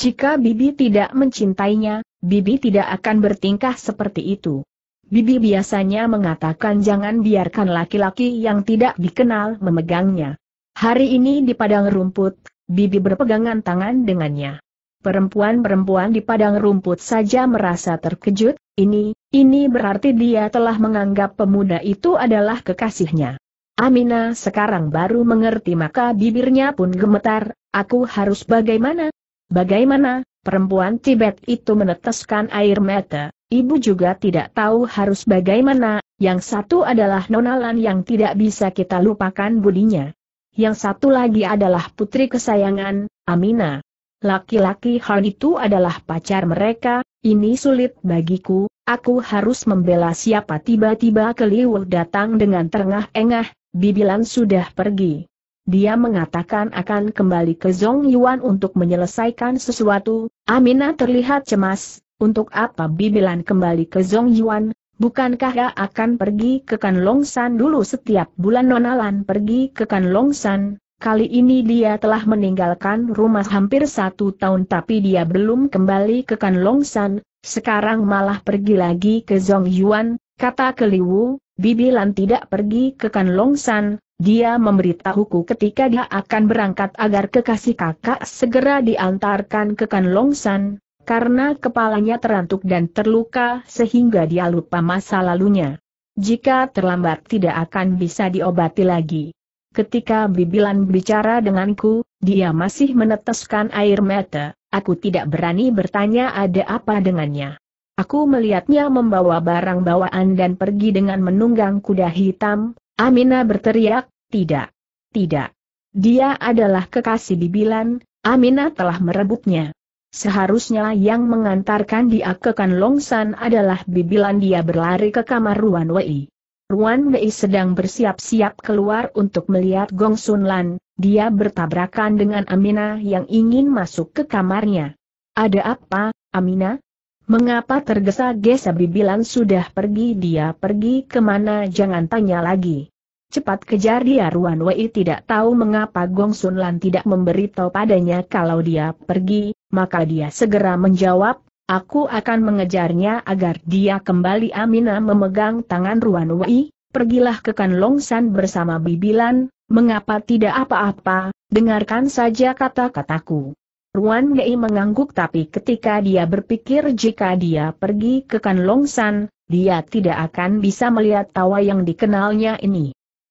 Jika Bibi tidak mencintainya, Bibi tidak akan bertingkah seperti itu. Bibi biasanya mengatakan jangan biarkan laki-laki yang tidak dikenal memegangnya. Hari ini di padang rumput, Bibi berpegangan tangan dengannya. Perempuan-perempuan di padang rumput saja merasa terkejut, ini, ini berarti dia telah menganggap pemuda itu adalah kekasihnya. Amina sekarang baru mengerti maka bibirnya pun gemetar, aku harus bagaimana? Bagaimana, perempuan Tibet itu meneteskan air mata, ibu juga tidak tahu harus bagaimana, yang satu adalah nonalan yang tidak bisa kita lupakan budinya yang satu lagi adalah putri kesayangan, Amina. Laki-laki hal itu adalah pacar mereka, ini sulit bagiku, aku harus membela siapa tiba-tiba Keliwul datang dengan terengah-engah, Bibilan sudah pergi. Dia mengatakan akan kembali ke Zong Yuan untuk menyelesaikan sesuatu, Amina terlihat cemas, untuk apa Bibilan kembali ke Zong Yuan, Bukankah dia akan pergi ke Kanlongsan dulu setiap bulan Nonalan pergi ke Kanlongsan? Kali ini dia telah meninggalkan rumah hampir satu tahun tapi dia belum kembali ke Kanlongsan, sekarang malah pergi lagi ke Yuan, kata Keliwu, Bibilan tidak pergi ke Kanlongsan, dia memberitahuku ketika dia akan berangkat agar kekasih kakak segera diantarkan ke Kanlongsan, karena kepalanya terantuk dan terluka sehingga dia lupa masa lalunya. Jika terlambat tidak akan bisa diobati lagi. Ketika Bibilan bicara denganku, dia masih meneteskan air mata, aku tidak berani bertanya ada apa dengannya. Aku melihatnya membawa barang bawaan dan pergi dengan menunggang kuda hitam, Amina berteriak, tidak, tidak. Dia adalah kekasih Bibilan, Amina telah merebutnya. Seharusnya yang mengantarkan dia ke Kanlongsan adalah bibilan dia berlari ke kamar Ruan Wei. Ruan Wei sedang bersiap-siap keluar untuk melihat Gong Sun Lan, dia bertabrakan dengan Amina yang ingin masuk ke kamarnya. Ada apa, Amina? Mengapa tergesa-gesa bibilan sudah pergi dia pergi kemana jangan tanya lagi. Cepat kejar dia Ruan Wei tidak tahu mengapa Gong Sun Lan tidak memberitahu padanya kalau dia pergi, maka dia segera menjawab, aku akan mengejarnya agar dia kembali Amina memegang tangan Ruan Wei, pergilah ke Kanlongsan bersama Bibilan, mengapa tidak apa-apa, dengarkan saja kata-kataku. Ruan Wei mengangguk tapi ketika dia berpikir jika dia pergi ke Kanlongsan, dia tidak akan bisa melihat tawa yang dikenalnya ini.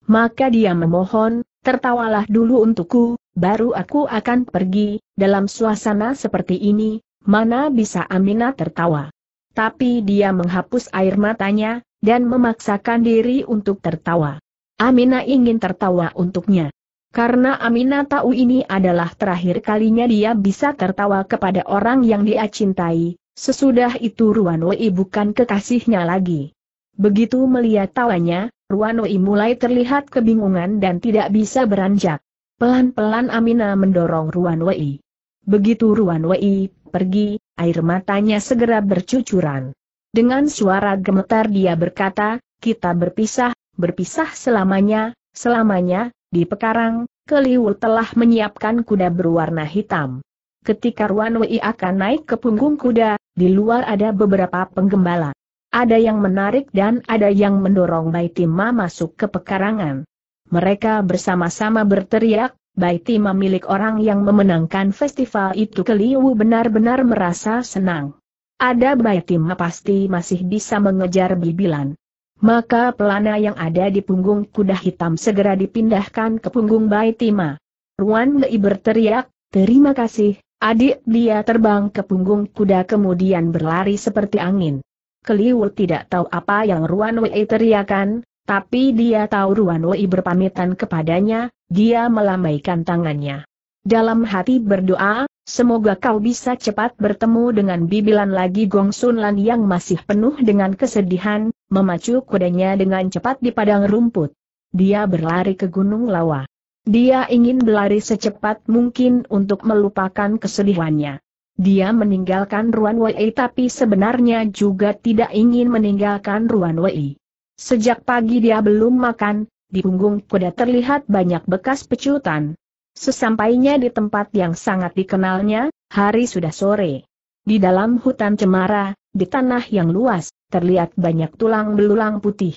Maka dia memohon, tertawalah dulu untukku, baru aku akan pergi, dalam suasana seperti ini, mana bisa Aminah tertawa. Tapi dia menghapus air matanya, dan memaksakan diri untuk tertawa. Aminah ingin tertawa untuknya. Karena Aminah tahu ini adalah terakhir kalinya dia bisa tertawa kepada orang yang dia cintai, sesudah itu Wei bukan kekasihnya lagi. Begitu melihat tawanya, Wei mulai terlihat kebingungan dan tidak bisa beranjak. Pelan-pelan Amina mendorong Ruan Wei. Begitu Ruan Wei pergi, air matanya segera bercucuran. Dengan suara gemetar dia berkata, kita berpisah, berpisah selamanya, selamanya, di pekarang, Keliwu telah menyiapkan kuda berwarna hitam. Ketika Ruan Wei akan naik ke punggung kuda, di luar ada beberapa penggembala. Ada yang menarik dan ada yang mendorong Baitima masuk ke pekarangan. Mereka bersama-sama berteriak, Baiti milik orang yang memenangkan festival itu Keliwu benar-benar merasa senang. Ada Ma pasti masih bisa mengejar bibilan. Maka pelana yang ada di punggung kuda hitam segera dipindahkan ke punggung Ma. Ruan Mei berteriak, terima kasih, adik dia terbang ke punggung kuda kemudian berlari seperti angin. Keliwu tidak tahu apa yang Ruan Wei teriakan, tapi dia tahu Ruan Wei berpamitan kepadanya, dia melambaikan tangannya. Dalam hati berdoa, semoga kau bisa cepat bertemu dengan bibilan lagi Gong Sun Lan yang masih penuh dengan kesedihan, memacu kudanya dengan cepat di padang rumput. Dia berlari ke Gunung Lawa. Dia ingin berlari secepat mungkin untuk melupakan kesedihannya. Dia meninggalkan Ruan Wei tapi sebenarnya juga tidak ingin meninggalkan Ruan Wei. Sejak pagi dia belum makan, di punggung kuda terlihat banyak bekas pecutan. Sesampainya di tempat yang sangat dikenalnya, hari sudah sore. Di dalam hutan cemara, di tanah yang luas, terlihat banyak tulang belulang putih.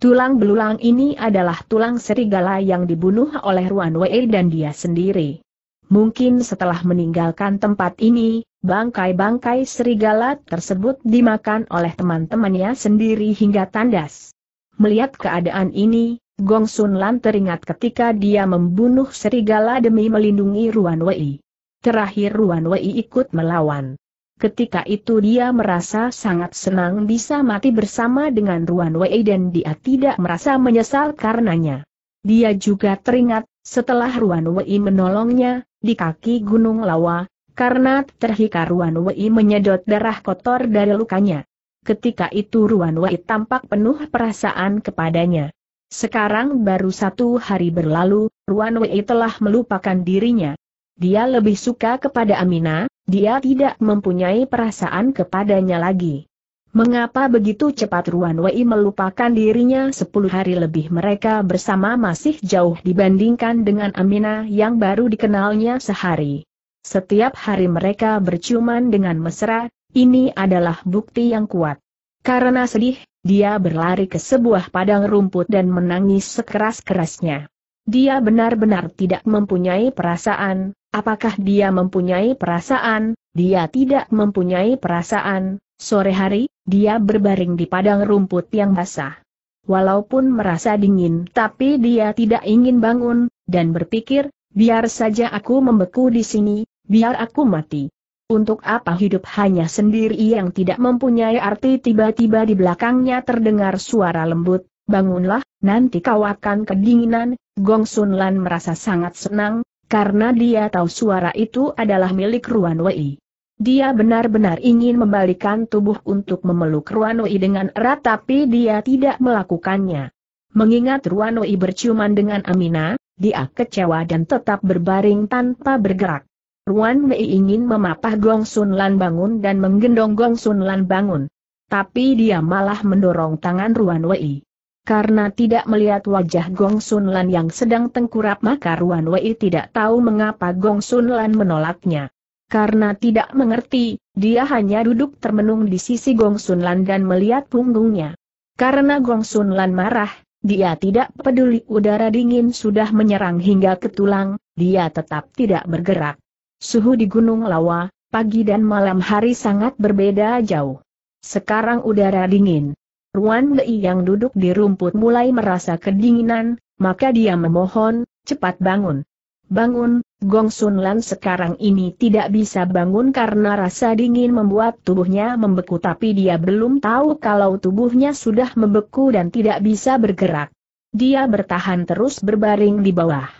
Tulang belulang ini adalah tulang serigala yang dibunuh oleh Ruan Wei dan dia sendiri. Mungkin setelah meninggalkan tempat ini, bangkai-bangkai serigala tersebut dimakan oleh teman-temannya sendiri hingga tandas. Melihat keadaan ini, Gong Sun Lan teringat ketika dia membunuh serigala demi melindungi Ruan Wei. Terakhir Ruan Wei ikut melawan. Ketika itu dia merasa sangat senang bisa mati bersama dengan Ruan Wei dan dia tidak merasa menyesal karenanya. Dia juga teringat, setelah Ruan Wei menolongnya, di kaki Gunung Lawa, karena terhikar Ruan Wei menyedot darah kotor dari lukanya. Ketika itu Ruan Wei tampak penuh perasaan kepadanya. Sekarang baru satu hari berlalu, Ruan Wei telah melupakan dirinya. Dia lebih suka kepada Amina, dia tidak mempunyai perasaan kepadanya lagi. Mengapa begitu cepat Ruan Wei melupakan dirinya Sepuluh hari lebih mereka bersama masih jauh dibandingkan dengan Amina yang baru dikenalnya sehari. Setiap hari mereka berciuman dengan mesra, ini adalah bukti yang kuat. Karena sedih, dia berlari ke sebuah padang rumput dan menangis sekeras-kerasnya. Dia benar-benar tidak mempunyai perasaan, apakah dia mempunyai perasaan, dia tidak mempunyai perasaan, sore hari, dia berbaring di padang rumput yang basah. Walaupun merasa dingin tapi dia tidak ingin bangun, dan berpikir, biar saja aku membeku di sini, biar aku mati. Untuk apa hidup hanya sendiri yang tidak mempunyai arti tiba-tiba di belakangnya terdengar suara lembut, bangunlah, nanti kau akan kedinginan, Gong Sun Lan merasa sangat senang, karena dia tahu suara itu adalah milik Ruan Wei. Dia benar-benar ingin membalikan tubuh untuk memeluk Ruan Wei dengan erat tapi dia tidak melakukannya. Mengingat Ruan Wei berciuman dengan Amina, dia kecewa dan tetap berbaring tanpa bergerak. Ruan Mei ingin memapah Gong Sun Lan bangun dan menggendong Gong Sun Lan bangun. Tapi dia malah mendorong tangan Ruan Wei. Karena tidak melihat wajah Gong Sun Lan yang sedang tengkurap maka Ruan Wei tidak tahu mengapa Gong Sun Lan menolaknya. Karena tidak mengerti, dia hanya duduk termenung di sisi Gong Sun Lan dan melihat punggungnya. Karena Gong Sun Lan marah, dia tidak peduli udara dingin sudah menyerang hingga ke tulang, dia tetap tidak bergerak. Suhu di Gunung Lawa, pagi dan malam hari sangat berbeda jauh. Sekarang udara dingin. Ruan Lei yang duduk di rumput mulai merasa kedinginan, maka dia memohon, cepat bangun. Bangun, Gong Sun Lan sekarang ini tidak bisa bangun karena rasa dingin membuat tubuhnya membeku tapi dia belum tahu kalau tubuhnya sudah membeku dan tidak bisa bergerak. Dia bertahan terus berbaring di bawah.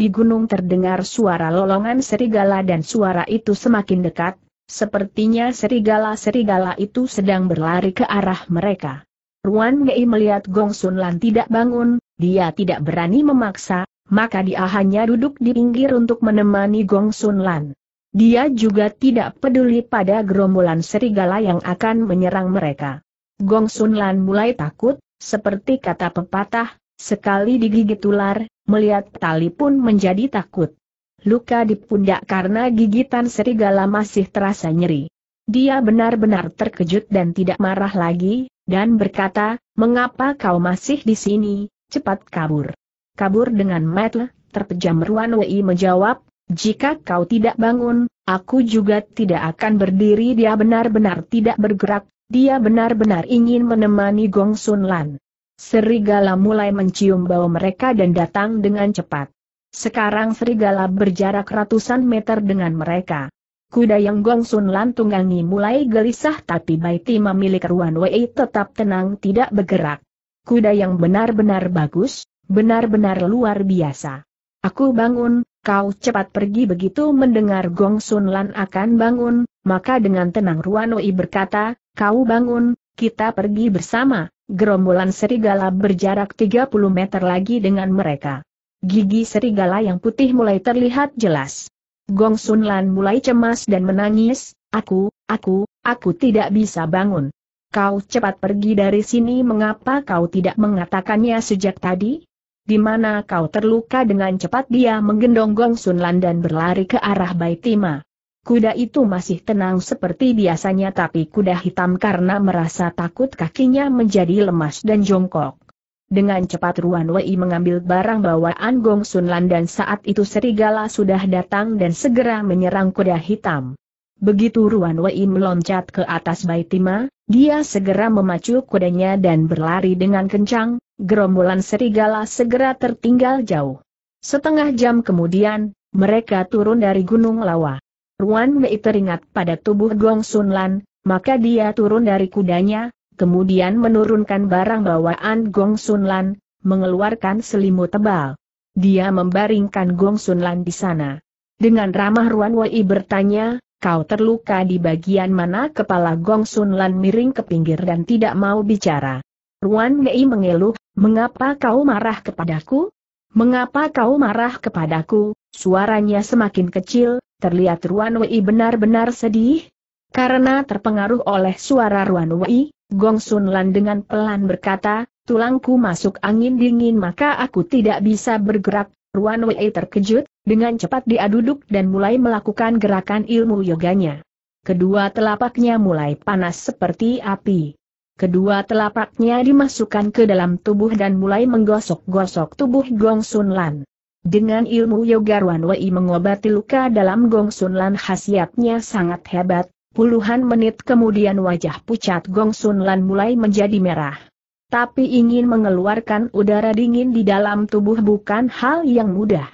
Di gunung terdengar suara lolongan serigala dan suara itu semakin dekat, sepertinya serigala-serigala itu sedang berlari ke arah mereka. Ruan Ngei melihat Gong Sun Lan tidak bangun, dia tidak berani memaksa, maka dia hanya duduk di pinggir untuk menemani Gong Sun Lan. Dia juga tidak peduli pada gerombolan serigala yang akan menyerang mereka. Gong Sun Lan mulai takut, seperti kata pepatah, sekali digigit ular, melihat tali pun menjadi takut. Luka di pundak karena gigitan serigala masih terasa nyeri. Dia benar-benar terkejut dan tidak marah lagi, dan berkata, mengapa kau masih di sini, cepat kabur. Kabur dengan metle, terpejam Ruan Wei menjawab, jika kau tidak bangun, aku juga tidak akan berdiri. Dia benar-benar tidak bergerak, dia benar-benar ingin menemani Gong Sun Lan serigala mulai mencium bau mereka dan datang dengan cepat. Sekarang serigala berjarak ratusan meter dengan mereka. Kuda yang Gongsun Lan tunggangi mulai gelisah tapi Baiti memilih Ruan Wei tetap tenang tidak bergerak. Kuda yang benar-benar bagus, benar-benar luar biasa. Aku bangun, kau cepat pergi begitu mendengar Gong Sun Lan akan bangun, maka dengan tenang Ruan Wei berkata, kau bangun, kita pergi bersama, Gerombolan serigala berjarak 30 meter lagi dengan mereka. Gigi serigala yang putih mulai terlihat jelas. Gong Sun Lan mulai cemas dan menangis, aku, aku, aku tidak bisa bangun. Kau cepat pergi dari sini mengapa kau tidak mengatakannya sejak tadi? Di mana kau terluka dengan cepat dia menggendong Gong Sun Lan dan berlari ke arah Baitima. Kuda itu masih tenang seperti biasanya tapi kuda hitam karena merasa takut kakinya menjadi lemas dan jongkok. Dengan cepat Ruan Wei mengambil barang bawaan Gong Sun Lan dan saat itu serigala sudah datang dan segera menyerang kuda hitam. Begitu Ruan Wei meloncat ke atas Baitima, dia segera memacu kudanya dan berlari dengan kencang, gerombolan serigala segera tertinggal jauh. Setengah jam kemudian, mereka turun dari Gunung Lawa. Ruan Mei teringat pada tubuh Gong Sun Lan, maka dia turun dari kudanya, kemudian menurunkan barang bawaan Gong Sun Lan, mengeluarkan selimut tebal. Dia membaringkan Gong Sun Lan di sana. Dengan ramah Ruan Wei bertanya, kau terluka di bagian mana kepala Gong Sun Lan miring ke pinggir dan tidak mau bicara. Ruan Mei mengeluh, mengapa kau marah kepadaku? Mengapa kau marah kepadaku? Suaranya semakin kecil, terlihat Ruan Wei benar-benar sedih. Karena terpengaruh oleh suara Ruan Wei, Gong Sun Lan dengan pelan berkata, tulangku masuk angin dingin maka aku tidak bisa bergerak. Ruan Wei terkejut, dengan cepat dia duduk dan mulai melakukan gerakan ilmu yoganya. Kedua telapaknya mulai panas seperti api. Kedua telapaknya dimasukkan ke dalam tubuh dan mulai menggosok-gosok tubuh Gong Sun Lan. Dengan ilmu Yoga Ruan Wei mengobati luka dalam Gong Sun Lan khasiatnya sangat hebat, puluhan menit kemudian wajah pucat Gong Sun Lan mulai menjadi merah. Tapi ingin mengeluarkan udara dingin di dalam tubuh bukan hal yang mudah.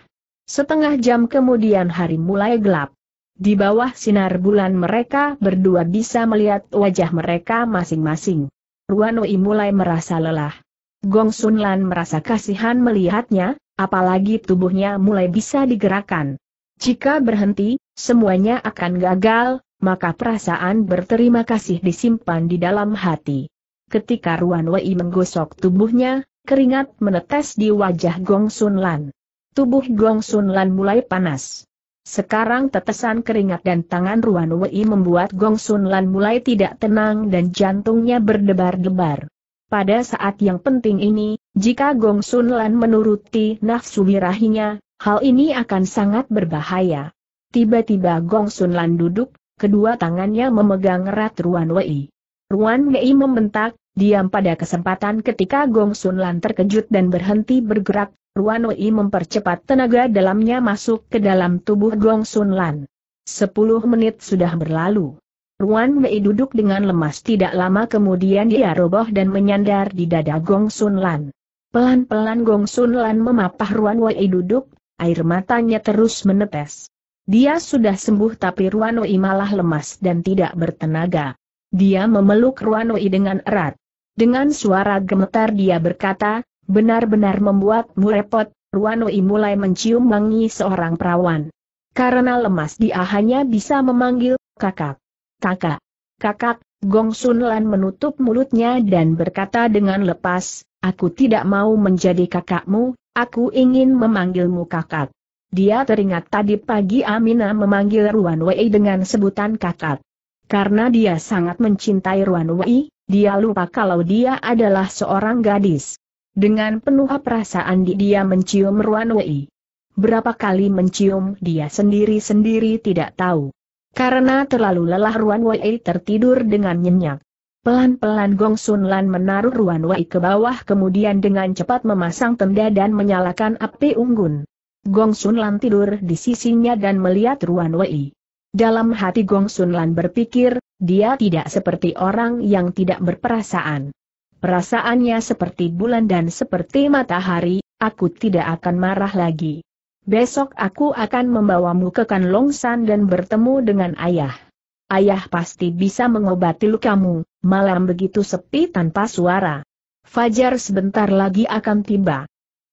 Setengah jam kemudian hari mulai gelap. Di bawah sinar bulan mereka berdua bisa melihat wajah mereka masing-masing. Ruan Wei mulai merasa lelah. Gong Sun Lan merasa kasihan melihatnya, apalagi tubuhnya mulai bisa digerakkan. Jika berhenti, semuanya akan gagal, maka perasaan berterima kasih disimpan di dalam hati. Ketika Ruan Wei menggosok tubuhnya, keringat menetes di wajah Gong Sun Lan. Tubuh Gong Sun Lan mulai panas. Sekarang tetesan keringat dan tangan Ruan Wei membuat Gong Sun Lan mulai tidak tenang dan jantungnya berdebar-debar. Pada saat yang penting ini, jika Gong Sun Lan menuruti nafsu birahinya, hal ini akan sangat berbahaya. Tiba-tiba Gong Sun Lan duduk, kedua tangannya memegang erat Ruan Wei. Ruan Wei membentak, diam pada kesempatan ketika Gong Sun Lan terkejut dan berhenti bergerak, Ruan Wei mempercepat tenaga dalamnya masuk ke dalam tubuh Gong Sun Lan. Sepuluh menit sudah berlalu. Ruan Wei duduk dengan lemas tidak lama kemudian dia roboh dan menyandar di dada Gong Sun Lan. Pelan-pelan Gong Sun Lan memapah Ruan Wei duduk, air matanya terus menetes. Dia sudah sembuh tapi Ruan Wei malah lemas dan tidak bertenaga. Dia memeluk Ruan Wei dengan erat. Dengan suara gemetar dia berkata, benar-benar membuatmu repot, Ruan Wei mulai mencium wangi seorang perawan. Karena lemas dia hanya bisa memanggil, kakak. Kakak. Kakak, Gong Sun Lan menutup mulutnya dan berkata dengan lepas, Aku tidak mau menjadi kakakmu, aku ingin memanggilmu kakak. Dia teringat tadi pagi Amina memanggil Ruan Wei dengan sebutan kakak. Karena dia sangat mencintai Ruan Wei, dia lupa kalau dia adalah seorang gadis. Dengan penuh perasaan dia mencium Ruan Wei. Berapa kali mencium dia sendiri-sendiri tidak tahu. Karena terlalu lelah Ruan Wei tertidur dengan nyenyak. Pelan-pelan Gong Sun Lan menaruh Ruan Wei ke bawah kemudian dengan cepat memasang tenda dan menyalakan api unggun. Gong Sun Lan tidur di sisinya dan melihat Ruan Wei. Dalam hati Gong Sun Lan berpikir, dia tidak seperti orang yang tidak berperasaan. Perasaannya seperti bulan dan seperti matahari, aku tidak akan marah lagi. Besok aku akan membawamu ke Kan San dan bertemu dengan ayah. Ayah pasti bisa mengobati lukamu, malam begitu sepi tanpa suara. Fajar sebentar lagi akan tiba.